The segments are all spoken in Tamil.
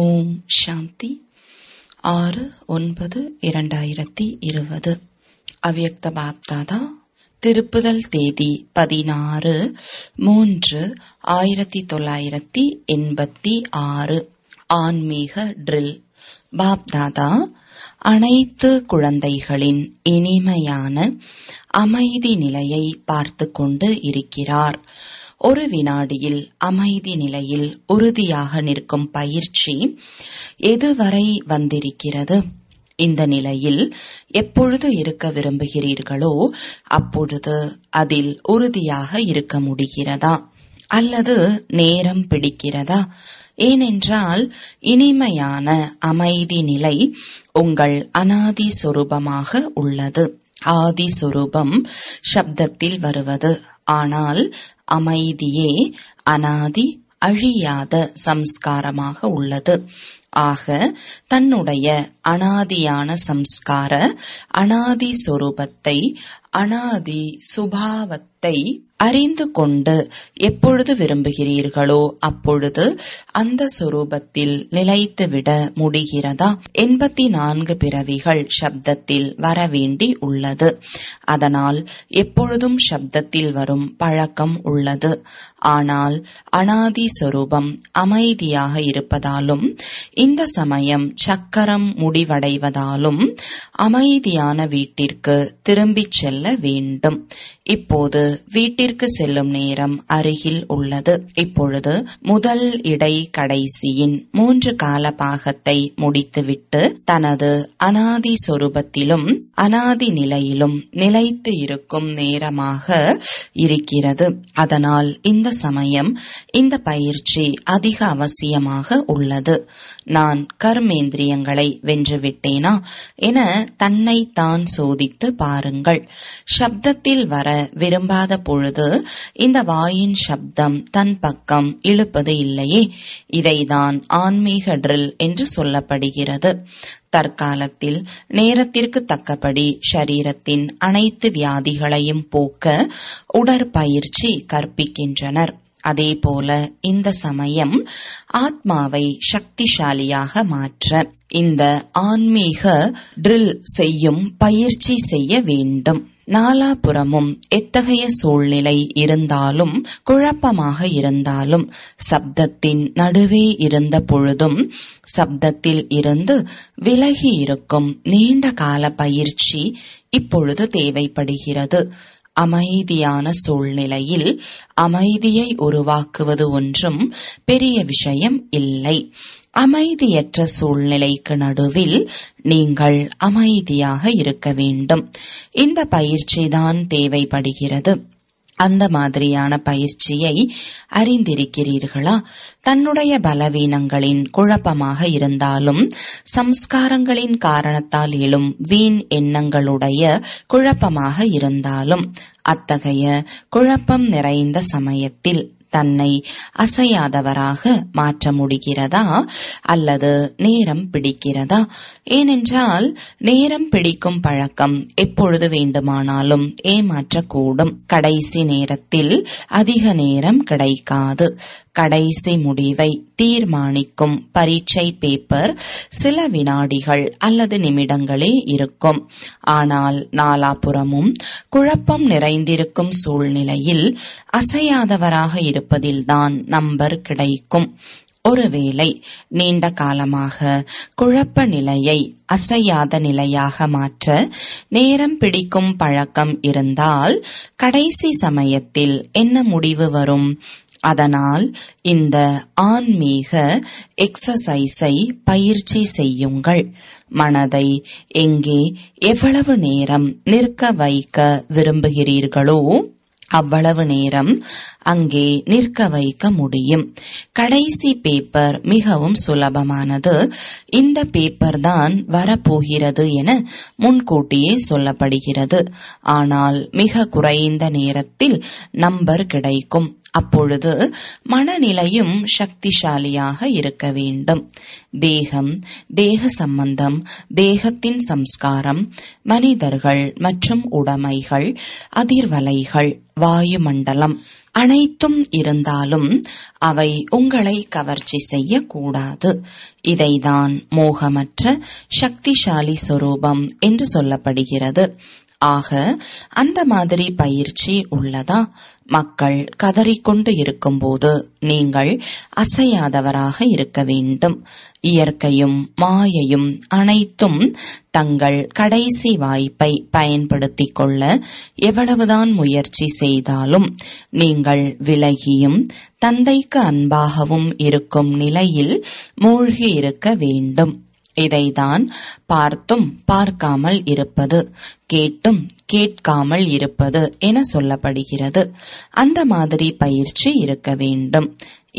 ஓம் சாந்தி ஆறு ஒன்பது இரண்டாயிரத்தி இருபது அவ்வக்த பாப்தாதா திருப்புதல் தேதி பதினாறு மூன்று ஆயிரத்தி தொள்ளாயிரத்தி எண்பத்தி ஆறு ஆன்மீக ட்ரில் பாப்தாதா அனைத்து குழந்தைகளின் இனிமையான அமைதி நிலையை பார்த்து கொண்டு இருக்கிறார் ஒரு வினாடியில் அமைதி நிலையில் உறுதியாக நிற்கும் பயிற்சி எதுவரை வந்திருக்கிறது இந்த நிலையில் எப்பொழுது இருக்க விரும்புகிறீர்களோ அப்பொழுது அதில் உறுதியாக இருக்க முடிகிறதா அல்லது நேரம் பிடிக்கிறதா ஏனென்றால் இனிமையான அமைதி நிலை உங்கள் அனாதி சொரூபமாக உள்ளது ஆதி சொரூபம் சப்தத்தில் வருவது ஆனால் அமைதியே அனாதி அழியாத சம்ஸ்காரமாக உள்ளது ஆக தன்னுடைய அனாதியான சம்ஸ்கார அனாதி சொரூபத்தை அனாதி சுபாவத்தை அறிந்து கொண்டு எப்பொழுது விரும்புகிறீர்களோ அப்பொழுது அந்த சுரூபத்தில் நிலைத்துவிட முடிகிறதா எண்பத்தி நான்கு பிறவிகள் சப்தத்தில் வரவேண்டி உள்ளது அதனால் எப்பொழுதும் சப்தத்தில் வரும் பழக்கம் உள்ளது ஆனால் அனாதி சொரூபம் அமைதியாக இருப்பதாலும் இந்த சமயம் சக்கரம் முடிவடைவதாலும் அமைதியான வீட்டிற்கு திரும்பிச் செல்ல வேண்டும் இப்போது வீட்டிற்கு செல்லும் நேரம் அருகில் உள்ளது இப்பொழுது முதல் இடை கடைசியின் மூன்று கால பாகத்தை முடித்துவிட்டு தனது அனாதி சொரூபத்திலும் அனாதி நிலையிலும் நிலைத்து இருக்கும் நேரமாக இருக்கிறது அதனால் இந்த சமயம் இந்த பயிற்சி அதிக அவசியமாக உள்ளது நான் கர்மேந்திரியங்களை வென்றுவிட்டேனா என தன்னை தான் சோதித்து பாருங்கள் சப்தத்தில் வர விரும்பாத பொழுது இந்த வாயின் சப்தம் தன் பக்கம் இழுப்பது இல்லையே இதைதான் ஆன்மீக ட்ரில் என்று சொல்லப்படுகிறது தற்காலத்தில் நேரத்திற்கு தக்கபடி ஷரீரத்தின் அனைத்து வியாதிகளையும் போக்க உடற்பயிற்சி கற்பிக்கின்றனர் அதேபோல இந்த சமயம் ஆத்மாவை சக்திசாலியாக மாற்ற இந்த ஆன்மீக ட்ரில் செய்யும் பயிற்சி செய்ய வேண்டும் நாலாபுறமும் எத்தகைய சூழ்நிலை இருந்தாலும் குழப்பமாக இருந்தாலும் சப்தத்தின் நடுவே இருந்த பொழுதும் சப்தத்தில் இருந்து விலகி இருக்கும் நீண்ட கால பயிற்சி இப்பொழுது தேவைப்படுகிறது அமைதியான சூழ்நிலையில் அமைதியை உருவாக்குவது ஒன்றும் பெரிய விஷயம் இல்லை அமைதியற்ற சூழ்நிலைக்கு நடுவில் நீங்கள் அமைதியாக இருக்க வேண்டும் இந்த பயிற்சி தான் தேவைப்படுகிறது அந்த மாதிரியான பயிற்சியை அறிந்திருக்கிறீர்களா தன்னுடைய பலவீனங்களின் குழப்பமாக இருந்தாலும் சம்ஸ்காரங்களின் காரணத்தால் எழும் வீண் எண்ணங்களுடைய குழப்பமாக இருந்தாலும் அத்தகைய குழப்பம் நிறைந்த சமயத்தில் தன்னை அசையாதவராக மாற்ற முடிகிறதா அல்லது நேரம் பிடிக்கிறதா ஏனென்றால் நேரம் பிடிக்கும் பழக்கம் எப்பொழுது வேண்டுமானாலும் ஏமாற்றக்கூடும் கடைசி நேரத்தில் அதிக நேரம் கிடைக்காது கடைசி முடிவை தீர்மானிக்கும் பரீட்சை பேப்பர் சில வினாடிகள் அல்லது நிமிடங்களே இருக்கும் ஆனால் நாலாபுறமும் குழப்பம் நிறைந்திருக்கும் சூழ்நிலையில் அசையாதவராக இருப்பதில்தான் நம்பர் கிடைக்கும் ஒருவேளை நீண்ட காலமாக குழப்ப நிலையை அசையாத நிலையாக மாற்ற நேரம் பிடிக்கும் பழக்கம் இருந்தால் கடைசி சமயத்தில் என்ன முடிவு வரும் அதனால் இந்த ஆன்மீக எக்ஸசைஸை பயிற்சி செய்யுங்கள் மனதை எங்கே எவ்வளவு நேரம் நிற்க வைக்க விரும்புகிறீர்களோ அவ்வளவு நேரம் அங்கே நிற்க வைக்க முடியும் கடைசி பேப்பர் மிகவும் சுலபமானது இந்த பேப்பர் தான் வரப்போகிறது என முன்கூட்டியே சொல்லப்படுகிறது ஆனால் மிக குறைந்த நேரத்தில் நம்பர் கிடைக்கும் அப்பொழுது மனநிலையும் சக்திசாலியாக இருக்க வேண்டும் தேகம் தேக சம்பந்தம் தேகத்தின் சம்ஸ்காரம் மனிதர்கள் மற்றும் உடைமைகள் அதிர்வலைகள் வாயுமண்டலம் அனைத்தும் இருந்தாலும் அவை உங்களை கவர்ச்சி செய்யக்கூடாது இதைதான் மோகமற்ற சக்திசாலி சொரூபம் என்று சொல்லப்படுகிறது ஆக அந்த மாதிரி பயிற்சி உள்ளதா மக்கள் கதறிக்கொண்டு இருக்கும்போது நீங்கள் அசையாதவராக இருக்க வேண்டும் இயற்கையும் மாயையும் அனைத்தும் தங்கள் கடைசி வாய்ப்பை பயன்படுத்திக் கொள்ள எவ்வளவுதான் முயற்சி செய்தாலும் நீங்கள் விலகியும் தந்தைக்கு அன்பாகவும் இருக்கும் நிலையில் மூழ்கி இருக்க வேண்டும் இதைதான் பார்த்தும் பார்க்காமல் இருப்பது கேட்டும் கேட்காமல் இருப்பது என சொல்லப்படுகிறது அந்த மாதிரி பயிற்சி இருக்க வேண்டும்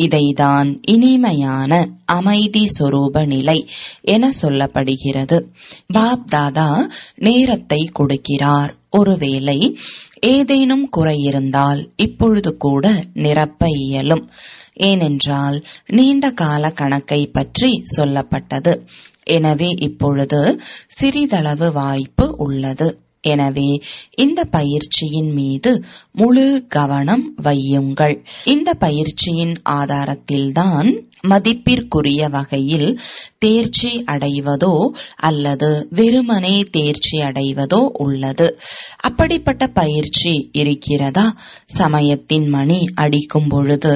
இதைதான் இனிமையான அமைதி சொரூப நிலை என சொல்லப்படுகிறது பாப் தாதா நேரத்தை கொடுக்கிறார் ஒருவேளை ஏதேனும் குறை இருந்தால் இப்பொழுது கூட நிரப்ப இயலும் ஏனென்றால் நீண்ட கால கணக்கை பற்றி சொல்லப்பட்டது எனவே இப்பொழுது சிறிதளவு வாய்ப்பு உள்ளது எனவே இந்த பயிற்சியின் மீது முழு கவனம் வையுங்கள் இந்த பயிற்சியின் ஆதாரத்தில்தான் மதிப்பிற்குரிய வகையில் தேர்ச்சி அடைவதோ அல்லது வெறுமனே தேர்ச்சி அடைவதோ உள்ளது அப்படிப்பட்ட பயிற்சி இருக்கிறதா சமயத்தின் மணி அடிக்கும் பொழுது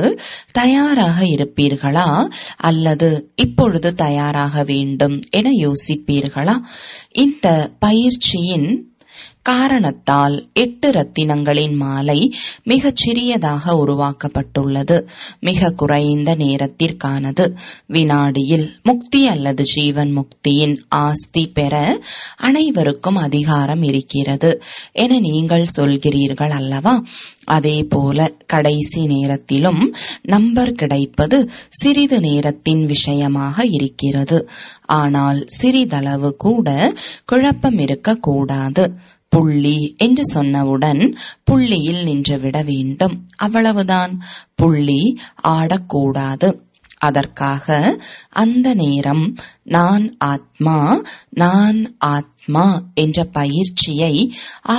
தயாராக இருப்பீர்களா அல்லது இப்பொழுது தயாராக வேண்டும் என யோசிப்பீர்களா இந்த பயிற்சியின் காரணத்தால் எட்டு ரத்தினங்களின் மாலை மிகச் சிறியதாக உருவாக்கப்பட்டுள்ளது மிக குறைந்த நேரத்திற்கானது வினாடியில் முக்தி அல்லது ஜீவன் முக்தியின் ஆஸ்தி பெற அனைவருக்கும் அதிகாரம் இருக்கிறது என நீங்கள் சொல்கிறீர்கள் அல்லவா அதே போல கடைசி நேரத்திலும் நம்பர் கிடைப்பது சிறிது நேரத்தின் விஷயமாக இருக்கிறது ஆனால் சிறிதளவு கூட குழப்பம் இருக்கக்கூடாது புள்ளி என்று சொன்னவுடன் புள்ளியில் நின்றுவிட வேண்டும் அவ்வளவுதான் புள்ளி ஆடக்கூடாது அதற்காக அந்த நேரம் நான் ஆத்மா நான் ஆத்மா என்ற பயிற்சியை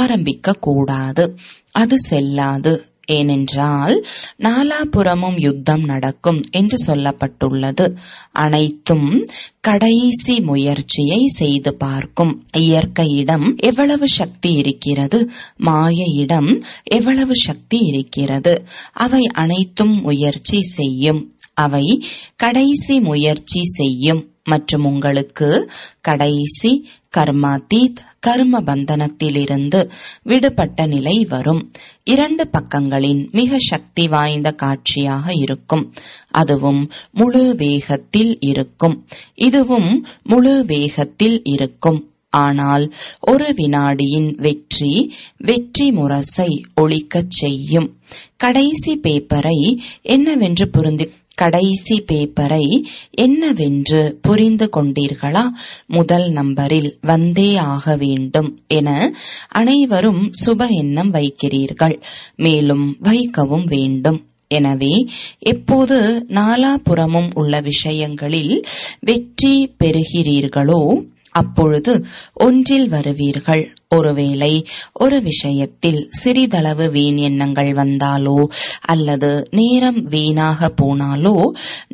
ஆரம்பிக்க கூடாது அது செல்லாது ஏனென்றால் நாலாபுறமும் யுத்தம் நடக்கும் என்று சொல்லப்பட்டுள்ளது அனைத்தும் கடைசி முயற்சியை செய்து பார்க்கும் இயற்கையிடம் எவ்வளவு சக்தி இருக்கிறது மாயையிடம் எவ்வளவு சக்தி இருக்கிறது அவை அனைத்தும் முயற்சி செய்யும் அவை கடைசி முயற்சி செய்யும் மற்றும் உங்களுக்கு கடைசி கர்மாதீத் கர்ம பந்தனத்திலிருந்து விடுபட்ட நிலை வரும் இரண்டு பக்கங்களின் மிக சக்தி வாய்ந்த காட்சியாக இருக்கும் அதுவும் முழு வேகத்தில் இருக்கும் இதுவும் முழு வேகத்தில் இருக்கும் ஆனால் ஒரு வினாடியின் வெற்றி வெற்றி முரசை ஒழிக்கச் செய்யும் கடைசி பேப்பரை என்னவென்று புரிந்து கடைசி பேப்பரை என்னவென்று புரிந்து கொண்டீர்களா முதல் நம்பரில் வந்தே ஆக வேண்டும் என அனைவரும் சுப எண்ணம் வைக்கிறீர்கள் மேலும் வைக்கவும் வேண்டும் எனவே எப்போது நாலாபுறமும் உள்ள விஷயங்களில் வெற்றி பெறுகிறீர்களோ அப்பொழுது ஒன்றில் வருவீர்கள் ஒருவேளை ஒரு விஷயத்தில் சிறிதளவு வீண் எண்ணங்கள் வந்தாலோ அல்லது நேரம் வீணாக போனாலோ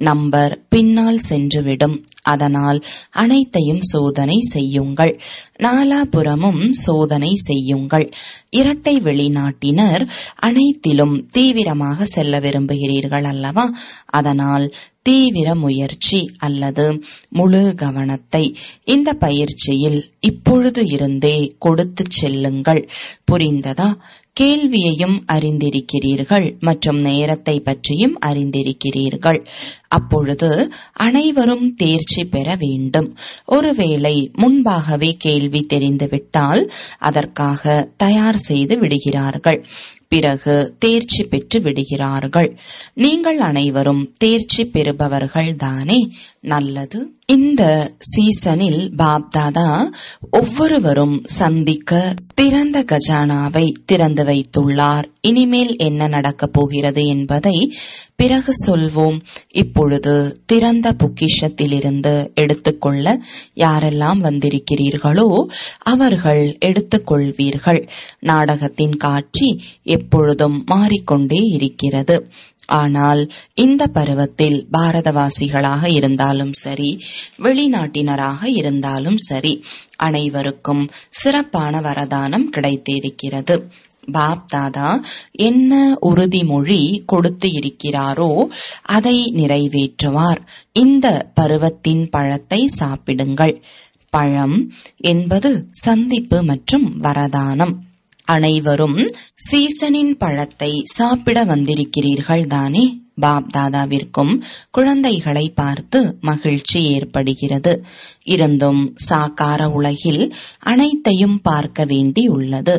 நம்பர் பின்னால் சென்றுவிடும் அதனால் அனைத்தையும் சோதனை செய்யுங்கள் நாலாபுறமும் சோதனை செய்யுங்கள் இரட்டை வெளிநாட்டினர் அனைத்திலும் தீவிரமாக செல்ல விரும்புகிறீர்கள் அல்லவா அதனால் தீவிர முயற்சி அல்லது முழு கவனத்தை இந்த பயிற்சியில் இப்பொழுது இருந்தே கொடுத்து செல்லுங்கள் புரிந்ததா கேள்வியையும் அறிந்திருக்கிறீர்கள் மற்றும் நேரத்தை பற்றியும் அறிந்திருக்கிறீர்கள் அப்பொழுது அனைவரும் தேர்ச்சி பெற வேண்டும் ஒருவேளை முன்பாகவே கேள்வி தெரிந்துவிட்டால் அதற்காக தயார் செய்து விடுகிறார்கள் பிறகு தேர்ச்சி பெற்று விடுகிறார்கள் நீங்கள் அனைவரும் தேர்ச்சி பெறுபவர்கள்தானே நல்லது இந்த சீசனில் பாப்தாதா ஒவ்வொருவரும் சந்திக்க திறந்த கஜானாவை திறந்து வைத்துள்ளார் இனிமேல் என்ன நடக்கப் போகிறது என்பதை பிறகு சொல்வோம் இப்பொழுது திறந்த பொக்கிஷத்திலிருந்து எடுத்துக்கொள்ள யாரெல்லாம் வந்திருக்கிறீர்களோ அவர்கள் எடுத்துக்கொள்வீர்கள் நாடகத்தின் காட்சி எப்பொழுதும் மாறிக்கொண்டே இருக்கிறது ஆனால் இந்த பருவத்தில் பாரதவாசிகளாக இருந்தாலும் சரி வெளிநாட்டினராக இருந்தாலும் சரி அனைவருக்கும் சிறப்பான வரதானம் கிடைத்திருக்கிறது பாப்தாதா என்ன உறுதிமொழி கொடுத்து இருக்கிறாரோ அதை நிறைவேற்றுவார் இந்த பருவத்தின் பழத்தை சாப்பிடுங்கள் பழம் என்பது சந்திப்பு மற்றும் வரதானம் அனைவரும் சீசனின் பழத்தை சாப்பிட வந்திருக்கிறீர்கள் தானே பாப் தாதாவிற்கும் குழந்தைகளை பார்த்து மகிழ்ச்சி ஏற்படுகிறது இருந்தும் சாக்கார உலகில் அனைத்தையும் பார்க்க வேண்டியுள்ளது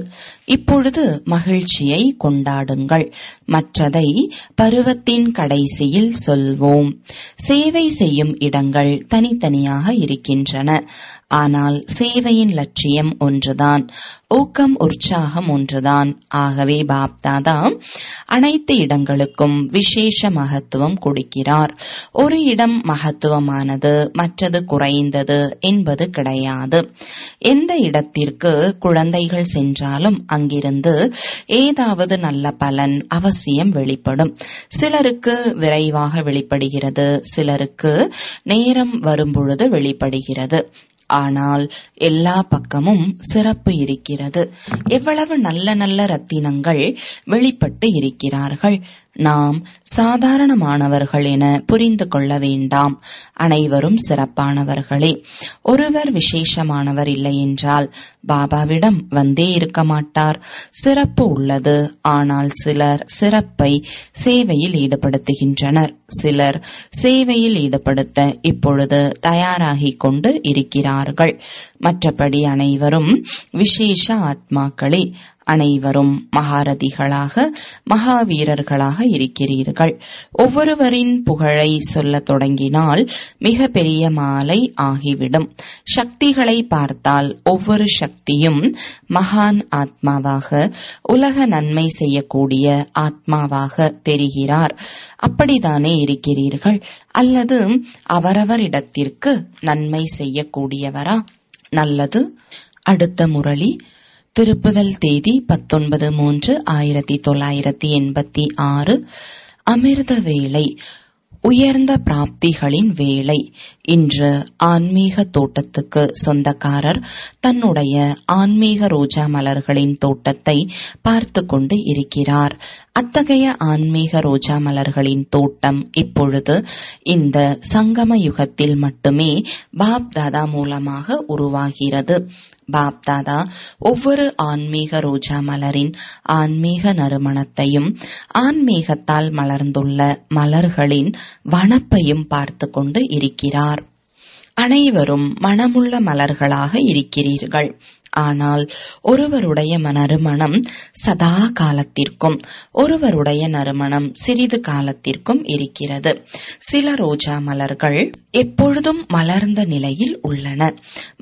இப்பொழுது மகிழ்ச்சியை கொண்டாடுங்கள் மற்றதை பருவத்தின் கடைசியில் சொல்வோம் சேவை செய்யும் இடங்கள் தனித்தனியாக இருக்கின்றன ஆனால் சேவையின் லட்சியம் ஒன்றுதான் ஊக்கம் உற்சாகம் ஒன்றுதான் ஆகவே பாப்தாதா அனைத்து இடங்களுக்கும் விசேஷ மகத்துவம் கொடுக்கிறார் ஒரு இடம் மகத்துவமானது மற்றது குறைந்தது என்பது கிடையாது எந்த இடத்திற்கு குழந்தைகள் சென்றாலும் அங்கிருந்து ஏதாவது நல்ல பலன் அவசியம் வெளிப்படும் சிலருக்கு விரைவாக வெளிப்படுகிறது சிலருக்கு நேரம் வரும்பொழுது வெளிப்படுகிறது ஆனால் எல்லா பக்கமும் சிறப்பு இருக்கிறது எவ்வளவு நல்ல நல்ல ரத்தினங்கள் வெளிப்பட்டு இருக்கிறார்கள் நாம் சாதாரணமானவர்கள் என புரிந்து கொள்ள வேண்டாம் அனைவரும் சிறப்பானவர்களே ஒருவர் விசேஷமானவர் இல்லை என்றால் பாபாவிடம் வந்தே இருக்க மாட்டார் சிறப்பு உள்ளது ஆனால் சிலர் சிறப்பை சேவையில் ஈடுபடுத்துகின்றனர் சிலர் சேவையில் ஈடுபடுத்த இப்பொழுது தயாராகிக் கொண்டு இருக்கிறார் கூறினார்கள் மற்றபடி அனைவரும் விசேஷ ஆத்மாக்களே அனைவரும் மகாரதிகளாக மகாவீரர்களாக இருக்கிறீர்கள் ஒவ்வொருவரின் புகழை சொல்லத் தொடங்கினால் மிக பெரிய மாலை ஆகிவிடும் சக்திகளை பார்த்தால் ஒவ்வொரு சக்தியும் மகான் ஆத்மாவாக உலக நன்மை செய்யக்கூடிய ஆத்மாவாக தெரிகிறார் அப்படித்தானே இருக்கிறீர்கள் அல்லது அவரவரிடத்திற்கு நன்மை செய்யக்கூடியவரா நல்லது அடுத்த முரளி திருப்புதல் தேதி பத்தொன்பது மூன்று ஆயிரத்தி தொள்ளாயிரத்தி எண்பத்தி ஆறு அமிர்த வேலை உயர்ந்த பிராப்திகளின் வேலை இன்று ஆன்மீக தோட்டத்துக்கு சொந்தக்காரர் தன்னுடைய ஆன்மீக ரோஜா மலர்களின் தோட்டத்தை பார்த்து கொண்டு இருக்கிறார் அத்தகைய ஆன்மீக ரோஜா மலர்களின் தோட்டம் இப்பொழுது இந்த சங்கம யுகத்தில் மட்டுமே பாப் தாதா மூலமாக உருவாகிறது பாப்தாதா ஒவ்வொரு ஆன்மீக ரோஜா மலரின் ஆன்மீக நறுமணத்தையும் ஆன்மீகத்தால் மலர்ந்துள்ள மலர்களின் வனப்பையும் பார்த்து கொண்டு இருக்கிறார் அனைவரும் மனமுள்ள மலர்களாக இருக்கிறீர்கள் ஆனால் ஒருவருடைய நறுமணம் சதா காலத்திற்கும் ஒருவருடைய நறுமணம் சிறிது காலத்திற்கும் இருக்கிறது சில ரோஜா மலர்கள் எப்பொழுதும் மலர்ந்த நிலையில் உள்ளன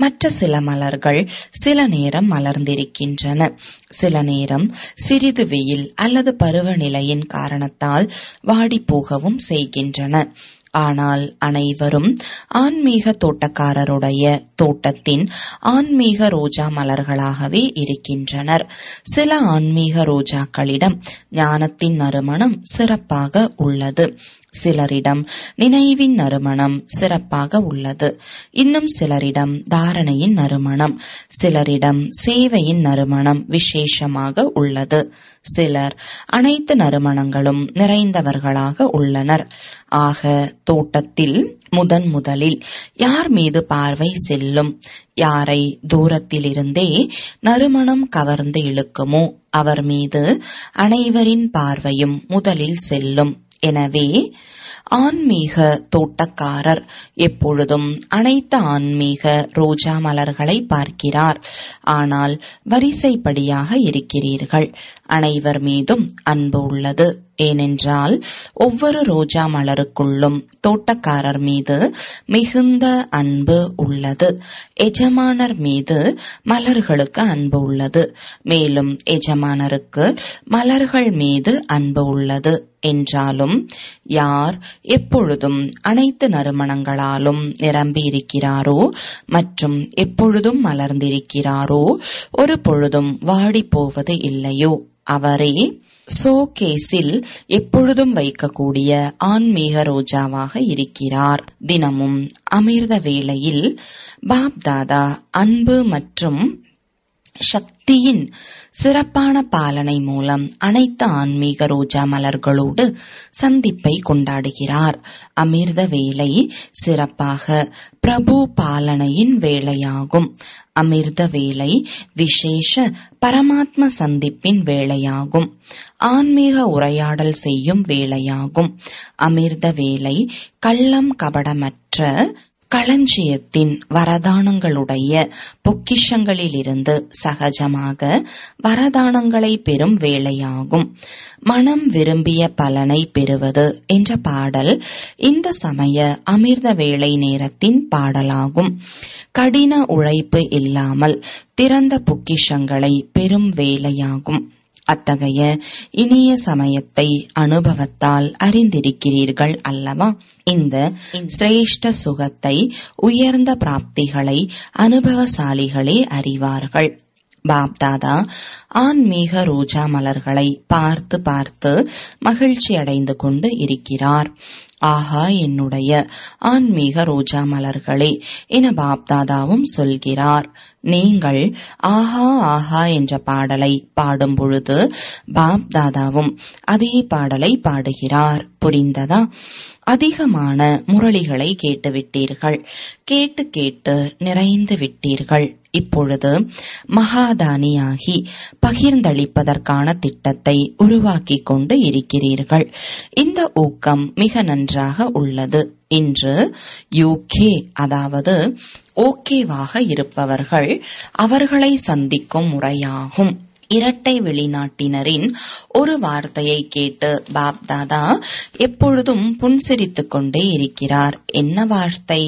மற்ற சில மலர்கள் சில நேரம் மலர்ந்திருக்கின்றன சில நேரம் சிறிது வெயில் அல்லது பருவநிலையின் காரணத்தால் வாடி போகவும் செய்கின்றன ஆனால் அனைவரும் ஆன்மீக தோட்டக்காரருடைய தோட்டத்தின் ஆன்மீக ரோஜா மலர்களாகவே இருக்கின்றனர் சில ஆன்மீக ரோஜாக்களிடம் ஞானத்தின் நறுமணம் சிறப்பாக உள்ளது சிலரிடம் நினைவின் நறுமணம் சிறப்பாக உள்ளது இன்னும் சிலரிடம் தாரணையின் நறுமணம் சிலரிடம் சேவையின் நறுமணம் விசேஷமாக உள்ளது சிலர் அனைத்து நறுமணங்களும் நிறைந்தவர்களாக உள்ளனர் ஆக தோட்டத்தில் முதன் முதலில் யார் மீது பார்வை செல்லும் யாரை தூரத்திலிருந்தே நறுமணம் கவர்ந்து இழுக்குமோ அவர் மீது அனைவரின் பார்வையும் முதலில் செல்லும் எனவே ஆன்மீக தோட்டக்காரர் எப்பொழுதும் அனைத்து ஆன்மீக ரோஜா மலர்களை பார்க்கிறார் ஆனால் வரிசைப்படியாக இருக்கிறீர்கள் அனைவர் மீதும் அன்பு உள்ளது ஏனென்றால் ஒவ்வொரு ரோஜா மலருக்குள்ளும் தோட்டக்காரர் மீது மிகுந்த அன்பு உள்ளது எஜமானர் மீது மலர்களுக்கு அன்பு உள்ளது மேலும் எஜமானருக்கு மலர்கள் மீது அன்பு உள்ளது என்றாலும் யார் எப்பொழுதும் அனைத்து நறுமணங்களாலும் நிரம்பியிருக்கிறாரோ மற்றும் எப்பொழுதும் மலர்ந்திருக்கிறாரோ ஒரு பொழுதும் வாடிப்போவது இல்லையோ அவரே சோகேஸில் எப்பொழுதும் வைக்கக்கூடிய ஆன்மீக ரோஜாவாக இருக்கிறார் தினமும் அமிர்த வேளையில் பாப்தாதா அன்பு மற்றும் சக்தியின் சிறப்பான பாலனை மூலம் அனைத்து ஆன்மீக ரோஜா மலர்களோடு சந்திப்பை கொண்டாடுகிறார் அமிர்த வேலை சிறப்பாக பிரபு பாலனையின் வேலையாகும் அமிர்த வேலை விசேஷ பரமாத்ம சந்திப்பின் வேலையாகும் ஆன்மீக உரையாடல் செய்யும் வேலையாகும் அமிர்த வேலை கள்ளம் கபடமற்ற களஞ்சியத்தின் வரதானங்களுடைய பொக்கிஷங்களிலிருந்து சகஜமாக வரதானங்களை பெறும் வேலையாகும் மனம் விரும்பிய பலனை பெறுவது என்ற பாடல் இந்த சமய அமிர்த வேலை நேரத்தின் பாடலாகும் கடின உழைப்பு இல்லாமல் திறந்த பொக்கிஷங்களை பெறும் வேலையாகும் அத்தகைய இனிய சமயத்தை அனுபவத்தால் அறிந்திருக்கிறீர்கள் அல்லவா இந்த சிரேஷ்ட சுகத்தை உயர்ந்த பிராப்திகளை அனுபவசாலிகளே அறிவார்கள் பாப்தாதா ஆன்மீக ரோஜா மலர்களை பார்த்து பார்த்து மகிழ்ச்சி அடைந்து கொண்டு இருக்கிறார் ஆஹா என்னுடைய ஆன்மீக ரோஜா மலர்களே என பாப்தாதாவும் சொல்கிறார் நீங்கள் ஆஹா ஆஹா என்ற பாடலை பாடும் பொழுது பாப்தாதாவும் அதே பாடலை பாடுகிறார் புரிந்ததா அதிகமான முரளிகளை கேட்டுவிட்டீர்கள் கேட்டு கேட்டு நிறைந்து விட்டீர்கள் இப்பொழுது மகாதானியாகி பகிர்ந்தளிப்பதற்கான திட்டத்தை உருவாக்கிக் கொண்டு இருக்கிறீர்கள் இந்த ஊக்கம் மிக நன்றாக உள்ளது இன்று யூகே அதாவது ஓகேவாக இருப்பவர்கள் அவர்களை சந்திக்கும் முறையாகும் இரட்டை வெளிநாட்டினரின் ஒரு வார்த்தையை கேட்டு பாப்தாதா எப்பொழுதும் புன்சிரித்துக் கொண்டே இருக்கிறார் என்ன வார்த்தை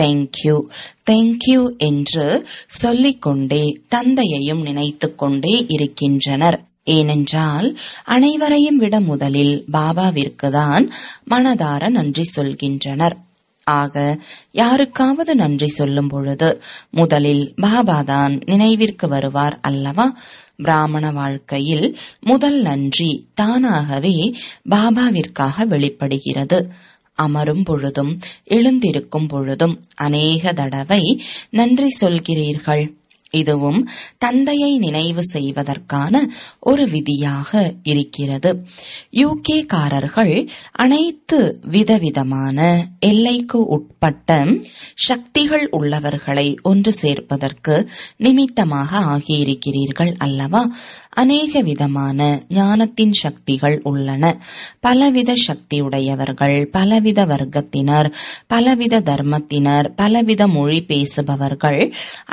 தேங்க்யூ தேங்க்யூ என்று சொல்லிக்கொண்டே தந்தையையும் நினைத்துக்கொண்டே இருக்கின்றனர் ஏனென்றால் அனைவரையும் விட முதலில் பாபாவிற்குதான் மனதார நன்றி சொல்கின்றனர் ஆக யாருக்காவது நன்றி சொல்லும் பொழுது முதலில் பாபாதான் நினைவிற்கு வருவார் அல்லவா பிராமண வாழ்க்கையில் முதல் நன்றி தானாகவே பாபாவிற்காக வெளிப்படுகிறது அமரும் பொழுதும் எழுந்திருக்கும் பொழுதும் அநேக தடவை நன்றி சொல்கிறீர்கள் இதுவும் தந்தையை நினைவு செய்வதற்கான ஒரு விதியாக இருக்கிறது யூகே காரர்கள் அனைத்து விதவிதமான எல்லைக்கு உட்பட்ட சக்திகள் உள்ளவர்களை ஒன்று சேர்ப்பதற்கு நிமித்தமாக ஆகியிருக்கிறீர்கள் அல்லவா அநேக விதமான ஞானத்தின் சக்திகள் உள்ளன பலவித சக்தியுடையவர்கள் பலவித வர்க்கத்தினர் பலவித தர்மத்தினர் பலவித மொழி பேசுபவர்கள்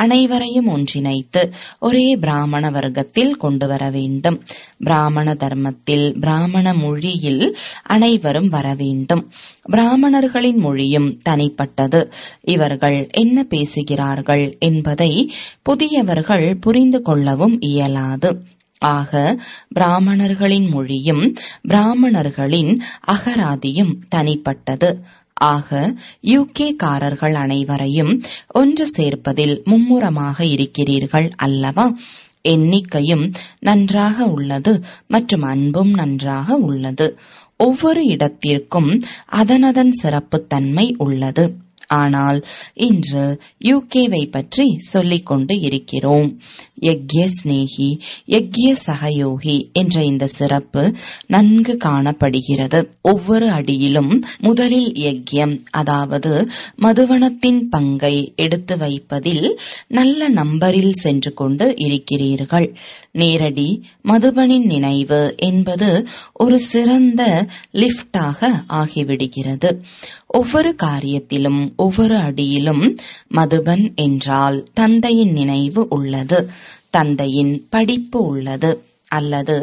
அனைவரையும் ஒன்றிணைத்து ஒரே பிராமண வர்க்கத்தில் கொண்டு வர வேண்டும் பிராமண தர்மத்தில் பிராமண மொழியில் அனைவரும் வர வேண்டும் பிராமணர்களின் மொழியும் தனிப்பட்டது இவர்கள் என்ன பேசுகிறார்கள் என்பதை புதியவர்கள் புரிந்து கொள்ளவும் இயலாது ஆக பிராமணர்களின் மொழியும் பிராமணர்களின் அகராதியும் தனிப்பட்டது ஆக யூகே காரர்கள் அனைவரையும் ஒன்று சேர்ப்பதில் மும்முரமாக இருக்கிறீர்கள் அல்லவா எண்ணிக்கையும் நன்றாக உள்ளது மற்றும் அன்பும் நன்றாக உள்ளது ஒவ்வொரு இடத்திற்கும் அதனதன் சிறப்புத்தன்மை உள்ளது ஆனால் இன்று யூகேவை பற்றி சொல்லிக் கொண்டு இருக்கிறோம் யக்ய ஸ்னேகி யக்ய சகயோகி என்ற இந்த சிறப்பு நன்கு காணப்படுகிறது ஒவ்வொரு அடியிலும் முதலில் யக்யம் அதாவது மதுவனத்தின் பங்கை எடுத்து வைப்பதில் நல்ல நம்பரில் சென்று கொண்டு இருக்கிறீர்கள் நேரடி மதுபனின் நினைவு என்பது ஒரு சிறந்த லிப்டாக ஆகிவிடுகிறது ஒவ்வொரு காரியத்திலும் ஒவ்வொரு அடியிலும் மதுபன் என்றால் தந்தையின் நினைவு உள்ளது தந்தையின் படிப்பு உள்ளது அல்லது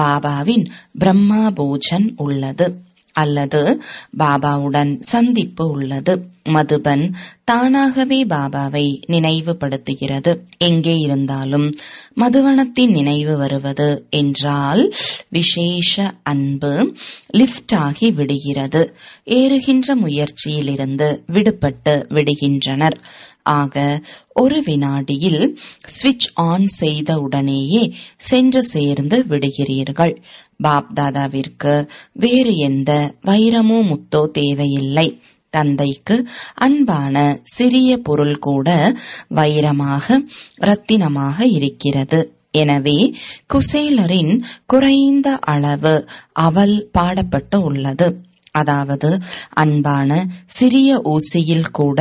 பாபாவின் பிரம்மா போஜன் உள்ளது அல்லது பாபாவுடன் சந்திப்பு உள்ளது மதுபன் தானாகவே பாபாவை நினைவுபடுத்துகிறது எங்கே இருந்தாலும் மதுவனத்தின் நினைவு வருவது என்றால் விசேஷ அன்பு லிப்ட் ஆகி விடுகிறது ஏறுகின்ற முயற்சியிலிருந்து விடுபட்டு விடுகின்றனர் ஆக ஒரு வினாடியில் சுவிட்ச் ஆன் செய்த உடனேயே சென்று சேர்ந்து விடுகிறீர்கள் பாப்தாதாவிற்கு வேறு எந்த வைரமோ முத்தோ தேவையில்லை தந்தைக்கு அன்பான சிறிய பொருள் கூட வைரமாக ரத்தினமாக இருக்கிறது எனவே குசேலரின் குறைந்த அளவு அவள் பாடப்பட்டு உள்ளது அதாவது அன்பான சிறிய ஓசையில் கூட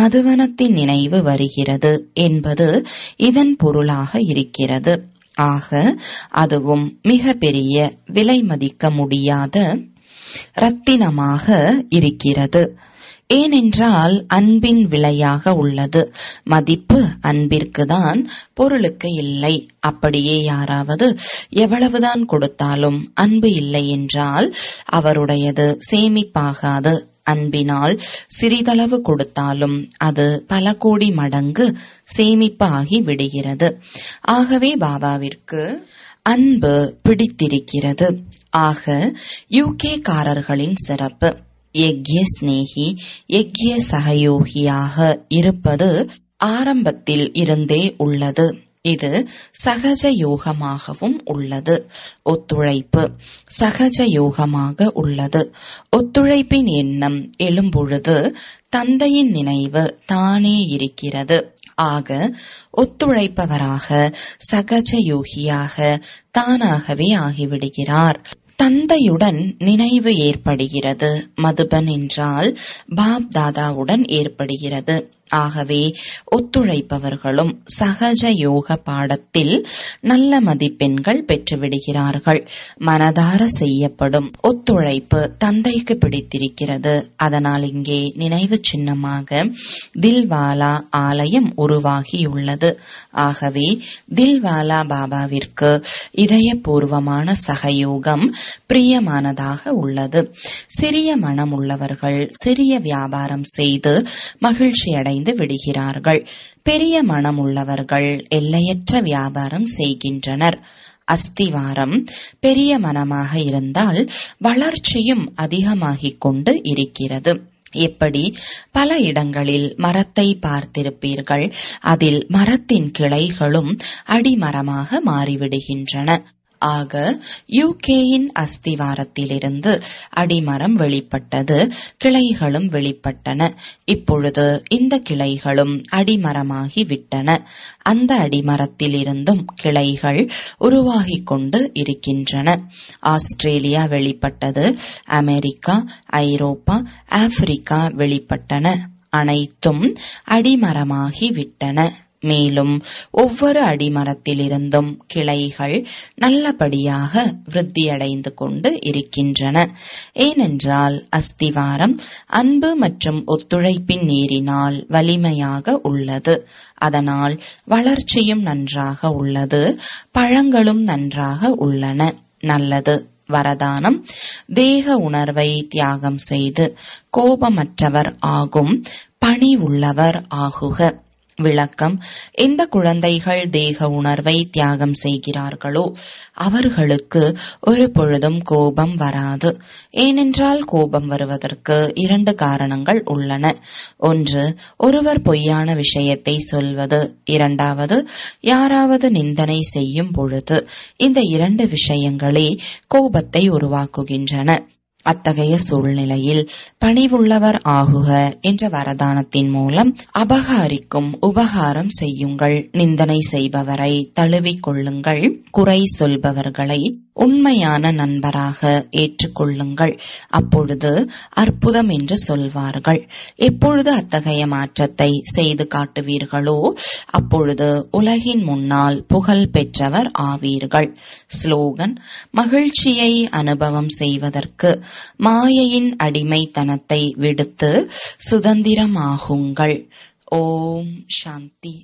மதுவனத்தின் நினைவு வருகிறது என்பது இதன் பொருளாக இருக்கிறது ஆக அதுவும் மிக பெரிய விலை மதிக்க முடியாத ரத்தினமாக இருக்கிறது ஏனென்றால் அன்பின் விலையாக உள்ளது மதிப்பு அன்பிற்குதான் பொருளுக்கு இல்லை அப்படியே யாராவது எவ்வளவுதான் கொடுத்தாலும் அன்பு இல்லை என்றால் அவருடையது சேமிப்பாகாது அன்பினால் சிறிதளவு கொடுத்தாலும் அது பல கோடி மடங்கு சேமிப்பாகி விடுகிறது ஆகவே பாபாவிற்கு அன்பு பிடித்திருக்கிறது ஆக யூகே காரர்களின் சிறப்பு யக்ய சிநேகி யக்ய சகயோகியாக இருப்பது ஆரம்பத்தில் இருந்தே உள்ளது இது சகஜ யோகமாகவும் உள்ளது ஒத்துழைப்பு சகஜ யோகமாக உள்ளது ஒத்துழைப்பின் எண்ணம் எழும்பொழுது தந்தையின் நினைவு தானே இருக்கிறது ஆக ஒத்துழைப்பவராக சகஜ யோகியாக தானாகவே ஆகிவிடுகிறார் தந்தையுடன் நினைவு ஏற்படுகிறது மதுபன் என்றால் பாப் தாதாவுடன் ஏற்படுகிறது ஆகவே ஒத்துழைப்பவர்களும் சகஜ யோக பாடத்தில் நல்ல மதிப்பெண்கள் பெற்றுவிடுகிறார்கள் மனதார செய்யப்படும் ஒத்துழைப்பு தந்தைக்கு பிடித்திருக்கிறது அதனால் இங்கே நினைவு சின்னமாக தில்வாலா ஆலயம் உருவாகியுள்ளது ஆகவே தில்வாலா பாபாவிற்கு இதயபூர்வமான சகயோகம் பிரியமானதாக உள்ளது சிறிய மனம் உள்ளவர்கள் சிறிய வியாபாரம் செய்து மகிழ்ச்சியடை அடைந்து விடுகிறார்கள் பெரிய உள்ளவர்கள் எல்லையற்ற வியாபாரம் செய்கின்றனர் அஸ்திவாரம் பெரிய மனமாக இருந்தால் வளர்ச்சியும் அதிகமாகிக் கொண்டு இருக்கிறது எப்படி பல இடங்களில் மரத்தை பார்த்திருப்பீர்கள் அதில் மரத்தின் கிளைகளும் அடிமரமாக மாறிவிடுகின்றன ஆக யூகேயின் அஸ்திவாரத்திலிருந்து அடிமரம் வெளிப்பட்டது கிளைகளும் வெளிப்பட்டன இப்பொழுது இந்த கிளைகளும் அடிமரமாகிவிட்டன அந்த அடிமரத்திலிருந்தும் கிளைகள் உருவாகிக் கொண்டு இருக்கின்றன ஆஸ்திரேலியா வெளிப்பட்டது அமெரிக்கா ஐரோப்பா ஆப்பிரிக்கா வெளிப்பட்டன அனைத்தும் அடிமரமாகிவிட்டன மேலும் ஒவ்வொரு அடிமரத்திலிருந்தும் கிளைகள் நல்லபடியாக விருத்தியடைந்து கொண்டு இருக்கின்றன ஏனென்றால் அஸ்திவாரம் அன்பு மற்றும் ஒத்துழைப்பின் நீரினால் வலிமையாக உள்ளது அதனால் வளர்ச்சியும் நன்றாக உள்ளது பழங்களும் நன்றாக உள்ளன நல்லது வரதானம் தேக உணர்வை தியாகம் செய்து கோபமற்றவர் ஆகும் பணி உள்ளவர் ஆகுக விளக்கம் எந்த குழந்தைகள் தேக உணர்வை தியாகம் செய்கிறார்களோ அவர்களுக்கு ஒரு பொழுதும் கோபம் வராது ஏனென்றால் கோபம் வருவதற்கு இரண்டு காரணங்கள் உள்ளன ஒன்று ஒருவர் பொய்யான விஷயத்தை சொல்வது இரண்டாவது யாராவது நிந்தனை செய்யும் பொழுது இந்த இரண்டு விஷயங்களே கோபத்தை உருவாக்குகின்றன அத்தகைய சூழ்நிலையில் பணிவுள்ளவர் ஆகுக என்ற வரதானத்தின் மூலம் அபகாரிக்கும் உபகாரம் செய்யுங்கள் நிந்தனை செய்பவரை தழுவிக் கொள்ளுங்கள் குறை சொல்பவர்களை உண்மையான நண்பராக ஏற்றுக்கொள்ளுங்கள் அப்பொழுது அற்புதம் என்று சொல்வார்கள் எப்பொழுது அத்தகைய மாற்றத்தை செய்து காட்டுவீர்களோ அப்பொழுது உலகின் முன்னால் புகழ் பெற்றவர் ஆவீர்கள் ஸ்லோகன் மகிழ்ச்சியை அனுபவம் செய்வதற்கு மாயையின் அடிமைத்தனத்தை விடுத்து சுதந்திரமாகுங்கள் ஓம் சாந்தி